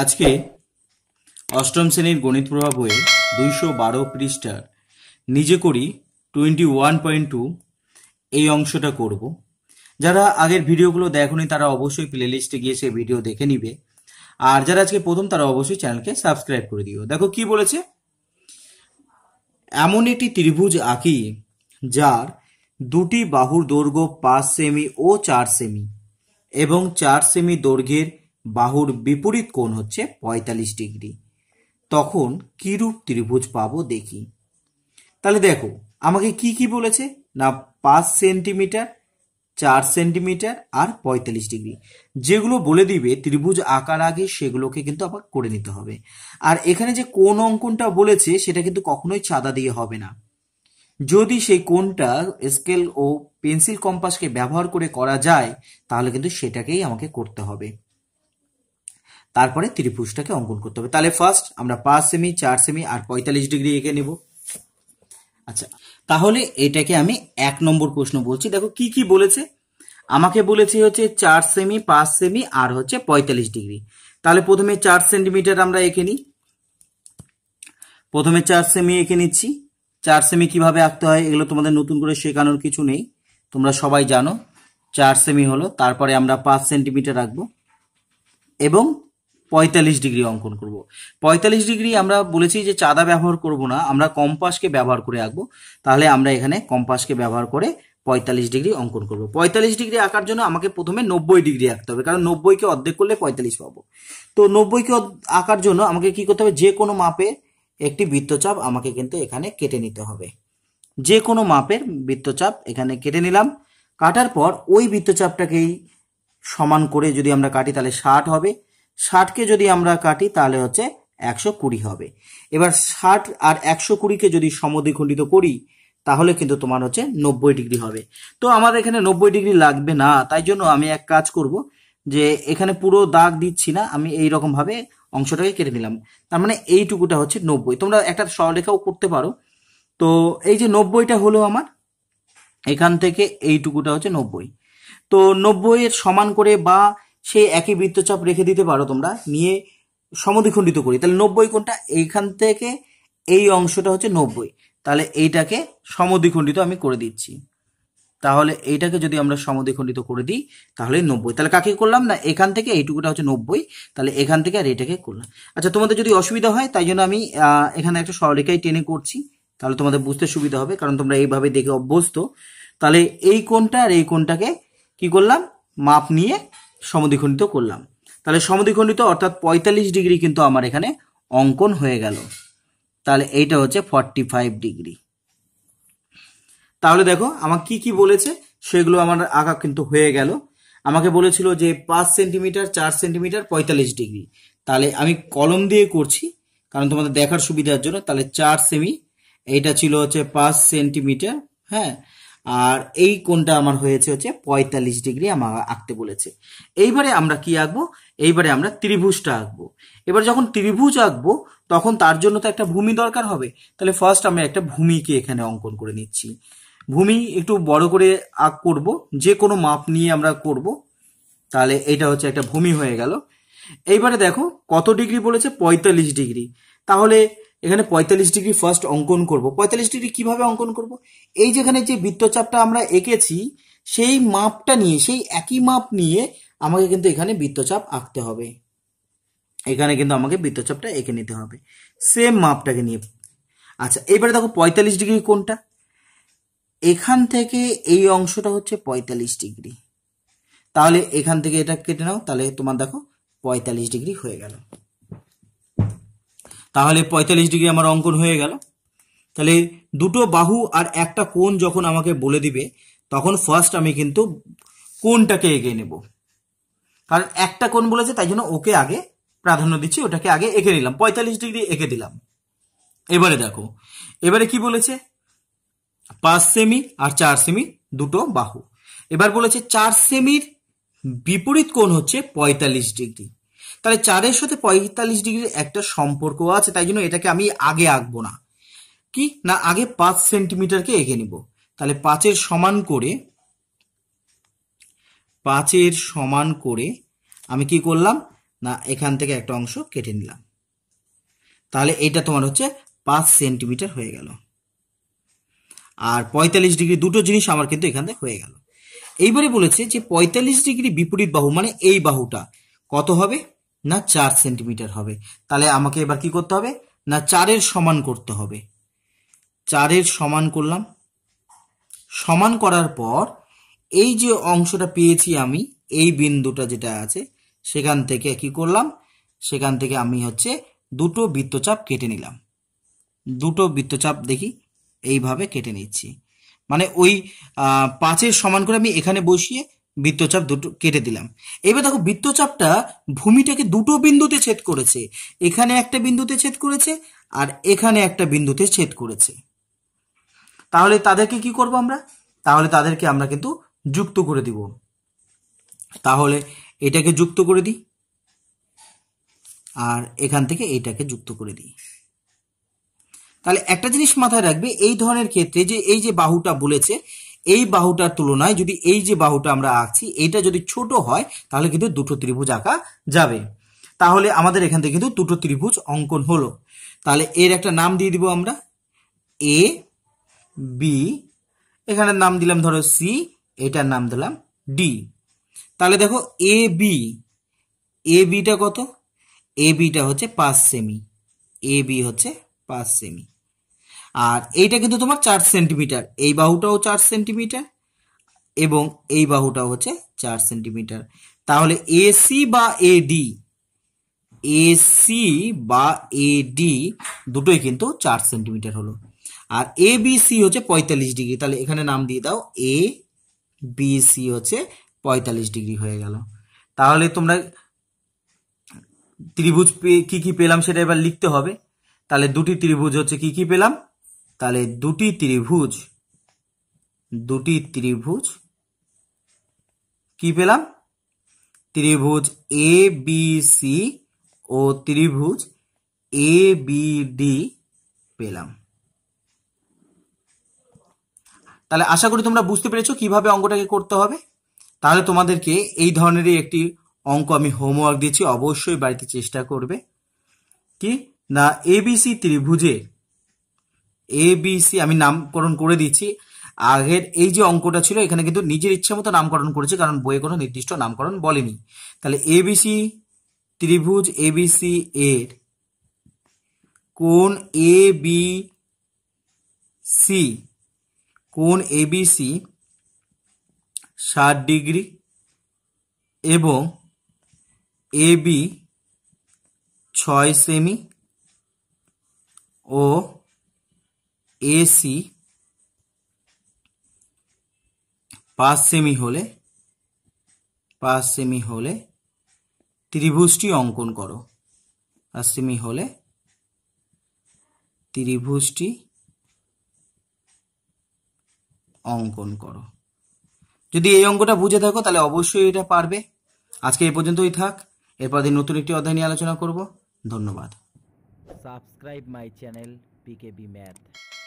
আজকে অষ্টম শ্রেণীর গণিত প্রভাব বইয়ে দুইশো বারো পৃষ্ঠার নিজে করি টোয়েন্টি ওয়ান পয়েন্ট টু এই অংশটা করব যারা আগের ভিডিওগুলো দেখনি তারা অবশ্যই প্লেলিস্টে গিয়ে সে ভিডিও দেখে নিবে আর যারা আজকে প্রথম তারা অবশ্যই চ্যানেলকে সাবস্ক্রাইব করে দিও দেখো কি বলেছে এমন একটি ত্রিভুজ আঁকি যার দুটি বাহুর দৈর্ঘ্য পাঁচ সেমি ও চার সেমি এবং চার সেমি দৈর্ঘ্যের বাহুর বিপরীত কোণ হচ্ছে পঁয়তাল্লিশ ডিগ্রি তখন কিরূপ ত্রিভুজ পাবো দেখি তাহলে দেখো আমাকে কি কি বলেছে না পাঁচ সেন্টিমিটার চার সেন্টিমিটার আর পঁয়তাল্লিশ ডিগ্রি যেগুলো বলে দিবে ত্রিভুজ আঁকার আগে সেগুলোকে কিন্তু আবার করে নিতে হবে আর এখানে যে কোন অঙ্কনটা বলেছে সেটা কিন্তু কখনোই চাঁদা দিয়ে হবে না যদি সেই কোনটা স্কেল ও পেন্সিল কম্পাসকে ব্যবহার করে করা যায় তাহলে কিন্তু সেটাকেই আমাকে করতে হবে তারপরে ত্রিপুষটাকে অঙ্কন করতে হবে তাহলে ফার্স্ট আমরা পাঁচ সেমি চার সেমি আর পঁয়তাল্লিশ ডিগ্রি এঁকে নেব আচ্ছা তাহলে এটাকে আমি এক নম্বর প্রশ্ন বলছি দেখো কি কি বলেছে আমাকে বলেছে হচ্ছে চার সেমি পাঁচ সেমি আর হচ্ছে পঁয়তাল্লিশ ডিগ্রি তাহলে প্রথমে চার সেন্টিমিটার আমরা এঁকে নিই প্রথমে চার সেমি এঁকে নিচ্ছি চার সেমি কিভাবে আঁকতে হয় এগুলো তোমাদের নতুন করে শেখানোর কিছু নেই তোমরা সবাই জানো চার সেমি হলো তারপরে আমরা পাঁচ সেন্টিমিটার রাখবো এবং পঁয়তাল্লিশ ডিগ্রি অঙ্কন করব। পঁয়তাল্লিশ ডিগ্রি আমরা বলেছি যে চাঁদা ব্যবহার করব না আমরা কম্পাসকে ব্যবহার করে আঁকবো তাহলে আমরা এখানে কম্পাসকে ব্যবহার করে পঁয়তাল্লিশ ডিগ্রি অঙ্কন করব পঁয়তাল্লিশ ডিগ্রি আঁকার জন্য আমাকে প্রথমে নব্বই ডিগ্রি আঁকতে হবে কারণ নব্বইকে অর্ধেক করলে পঁয়তাল্লিশ পাবো তো নব্বইকে আঁকার জন্য আমাকে কি করতে হবে যে কোনো মাপে একটি বৃত্তচাপ আমাকে কিন্তু এখানে কেটে নিতে হবে যে কোনো মাপের বৃত্তচাপ এখানে কেটে নিলাম কাটার পর ওই বৃত্তচাপটাকেই সমান করে যদি আমরা কাটি তাহলে ষাট হবে ষাটকে যদি আমরা কাটি তাহলে হচ্ছে একশো কুড়ি হবে এবার ষাট আর একশো কুড়িকে যদি সমদ্বিখণ্ডিত করি তাহলে কিন্তু তোমার হচ্ছে নব্বই ডিগ্রি হবে তো আমার এখানে নব্বই ডিগ্রি লাগবে না তাই জন্য আমি এক কাজ করব যে এখানে পুরো দাগ দিচ্ছি না আমি এই রকমভাবে অংশটাকে কেটে নিলাম তার মানে এইটুকুটা হচ্ছে নব্বই তোমরা একটা সরলেখাও করতে পারো তো এই যে নব্বইটা হলো আমার এখান থেকে এইটুকুটা হচ্ছে নব্বই তো নব্বইয়ের সমান করে বা সেই একই বৃত্তচাপ রেখে দিতে পারো তোমরা নিয়ে সমদ্বিখণ্ডিত করি তাহলে নব্বই কোনটা এইখান থেকে এই অংশটা হচ্ছে নব্বই তাহলে এইটাকে সমদ্বিখণ্ডিত আমি করে দিচ্ছি তাহলে এইটাকে যদি আমরা সমদ্বিখণ্ডিত করে দিই তাহলে নব্বই তাহলে কাকে করলাম না এখান থেকে এইটুকুটা হচ্ছে নব্বই তাহলে এখান থেকে আর এটাকে করলাম আচ্ছা তোমাদের যদি অসুবিধা হয় তাই জন্য আমি এখানে একটা সরলেখাই টেনে করছি তাহলে তোমাদের বুঝতে সুবিধা হবে কারণ তোমরা এইভাবে দেখে অভ্যস্ত তাহলে এই কোনটা আর এই কোনটাকে কি করলাম মাপ নিয়ে সমদ্বিখণ্ডিত করলাম তাহলে সমদ্বিখণ্ডিত অর্থাৎ পঁয়তাল্লিশ ডিগ্রি কিন্তু আমার এখানে অঙ্কন হয়ে গেল তাহলে এইটা হচ্ছে ফর্টি ফাইভ ডিগ্রি তাহলে দেখো আমার কি কি বলেছে সেগুলো আমার আঁকা কিন্তু হয়ে গেল আমাকে বলেছিল যে পাঁচ সেন্টিমিটার চার সেন্টিমিটার পঁয়তাল্লিশ ডিগ্রি তাহলে আমি কলম দিয়ে করছি কারণ তোমাদের দেখার সুবিধার জন্য তাহলে চার সেমি এইটা ছিল হচ্ছে পাঁচ সেন্টিমিটার হ্যাঁ আর এই কোনটা আমার হয়েছে হচ্ছে পঁয়তাল্লিশ ডিগ্রি আমার আঁকতে বলেছে এইবারে আমরা কি আঁকবো এইবারে আমরা ত্রিভুজটা আঁকবো এবার যখন ত্রিভুজ আঁকবো তখন তার জন্য তো একটা ভূমি দরকার হবে তাহলে ফার্স্ট আমি একটা ভূমিকে এখানে অঙ্কন করে নিচ্ছি ভূমি একটু বড় করে আঁক করব যে কোনো মাপ নিয়ে আমরা করব তাহলে এটা হচ্ছে একটা ভূমি হয়ে গেল এইবারে দেখো কত ডিগ্রি বলেছে পঁয়তাল্লিশ ডিগ্রি তাহলে এখানে পঁয়তাল্লিশ ডিগ্রি ফার্স্ট অঙ্কন করব পঁয়তাল্লিশ ডিগ্রি কিভাবে অঙ্কন করব এই যেখানে যে বৃত্তচাপটা আমরা এঁকেছি সেই মাপটা নিয়ে সেই একই মাপ নিয়ে আমাকে কিন্তু এখানে বৃত্তচাপ আঁকতে হবে এখানে কিন্তু আমাকে বৃত্তচাপটা এঁকে নিতে হবে সেম মাপটাকে নিয়ে আচ্ছা এবারে দেখো পঁয়তাল্লিশ ডিগ্রি কোনটা এখান থেকে এই অংশটা হচ্ছে পঁয়তাল্লিশ ডিগ্রি তাহলে এখান থেকে এটা কেটে নাও তাহলে তোমার দেখো পঁয়তাল্লিশ ডিগ্রি হয়ে গেল তাহলে পঁয়তাল্লিশ ডিগ্রি আমার অঙ্কন হয়ে গেল তাহলে দুটো বাহু আর একটা কোণ যখন আমাকে বলে দিবে তখন ফার্স্ট আমি কিন্তু কোনটাকে এগিয়ে নেব কারণ একটা কোণ বলেছে তাই জন্য ওকে আগে প্রাধান্য দিচ্ছি ওটাকে আগে এঁকে নিলাম পঁয়তাল্লিশ ডিগ্রি এঁকে দিলাম এবারে দেখো এবারে কি বলেছে পাঁচ সেমি আর চার সেমি দুটো বাহু এবার বলেছে চার সেমির বিপরীত কোণ হচ্ছে পঁয়তাল্লিশ ডিগ্রি তাহলে চারের সাথে পঁয়তাল্লিশ ডিগ্রির একটা সম্পর্ক আছে তাই জন্য এটাকে আমি আগে আঁকবো না কি না আগে পাঁচ সেন্টিমিটারকে এঁকে নিব তাহলে পাঁচের সমান করে পাঁচের সমান করে আমি কি করলাম না এখান থেকে একটা অংশ কেটে নিলাম তাহলে এটা তোমার হচ্ছে পাঁচ সেন্টিমিটার হয়ে গেল আর পঁয়তাল্লিশ ডিগ্রি দুটো জিনিস আমার কিন্তু এখান থেকে হয়ে গেল এইবারে বলেছে যে পঁয়তাল্লিশ ডিগ্রি বিপরীত বাহু মানে এই বাহুটা কত হবে না চার সেন্টিমিটার হবে তাহলে আমাকে এবার কি করতে হবে না চারের সমান করতে হবে চারের সমান করলাম সমান করার পর এই যে অংশটা পেয়েছি আমি এই বিন্দুটা যেটা আছে সেখান থেকে কি করলাম সেখান থেকে আমি হচ্ছে দুটো বৃত্তচাপ কেটে নিলাম দুটো বৃত্তচাপ দেখি এইভাবে কেটে নিচ্ছি মানে ওই পাঁচের সমান করে আমি এখানে বসিয়ে বৃত্তচাপ দুটো কেটে দিলাম এবার দেখো বৃত্তচাপটা ভূমিটাকে দুটো বিন্দুতে ছেদ করেছে এখানে একটা বিন্দুতে ছেদ করেছে আর এখানে একটা বিন্দুতে ছেদ করেছে তাহলে তাদেরকে কি করব আমরা তাহলে তাদেরকে আমরা কিন্তু যুক্ত করে দিব তাহলে এটাকে যুক্ত করে দিই আর এখান থেকে এইটাকে যুক্ত করে দিই তাহলে একটা জিনিস মাথায় রাখবে এই ধরনের ক্ষেত্রে যে এই যে বাহুটা বলেছে এই বাহুটার তুলনায় যদি এই যে বাহুটা আমরা আঁকছি এইটা যদি ছোট হয় তাহলে কিন্তু দুটো ত্রিভুজ আঁকা যাবে তাহলে আমাদের এখান থেকে কিন্তু দুটো ত্রিভুজ অঙ্কন হলো তাহলে এর একটা নাম দিয়ে দিব আমরা এ বি এখানে নাম দিলাম ধরো সি এটার নাম দিলাম ডি তাহলে দেখো এ বি এ বিটা কত এ বিটা হচ্ছে পাঁচ সেমি এ বি হচ্ছে পাঁচ সেমি আর এইটা কিন্তু তোমার চার সেন্টিমিটার এই বাহুটাও চার সেন্টিমিটার এবং এই বাহুটাও হচ্ছে চার সেন্টিমিটার তাহলে এসি বা এডি এসি বা এডি দুটোই কিন্তু চার সেন্টিমিটার হলো আর এ বিসি হচ্ছে পঁয়তাল্লিশ ডিগ্রি তাহলে এখানে নাম দিয়ে দাও এ বিসি হচ্ছে পঁয়তাল্লিশ ডিগ্রি হয়ে গেল তাহলে তোমরা ত্রিভুজ কি কি পেলাম সেটা এবার লিখতে হবে তাহলে দুটি ত্রিভুজ হচ্ছে কি কি পেলাম তাহলে দুটি ত্রিভুজ দুটি ত্রিভুজ কি পেলাম ত্রিভুজ এ বি সি ও ত্রিভুজ এ বি ডি পেলাম তাহলে আশা করি তোমরা বুঝতে পেরেছো কিভাবে অঙ্কটাকে করতে হবে তাহলে তোমাদেরকে এই ধরনেরই একটি অঙ্ক আমি হোমওয়ার্ক দিচ্ছি অবশ্যই বাড়িতে চেষ্টা করবে কি না এবিসি ত্রিভুজের এ বি সি আমি নামকরণ করে দিচ্ছি আগের এই যে অঙ্কটা ছিল এখানে কিন্তু নিজের ইচ্ছা মতো নামকরণ করেছে কারণ বইয়ে কোনো নির্দিষ্ট নামকরণ বলেনি তাহলে এ এবিসি ত্রিভুজ এ এবিসি এর কোন এ বি সি কোন এবিসি ষাট ডিগ্রি এবং এ বি ছয় সেমি ও এসি পাঁচ সেমি হলে পাঁচ সেমি হলে ত্রিভুজটি অঙ্কন করো পাঁচ সেমি হলে ত্রিভুজটি অঙ্কন করো যদি এই অঙ্কটা বুঝে থাকো তাহলে অবশ্যই এটা পারবে আজকে এই পর্যন্তই থাক এরপর দিন নতুন একটি অধ্যায় নিয়ে আলোচনা করব ধন্যবাদ subscribe my channel B math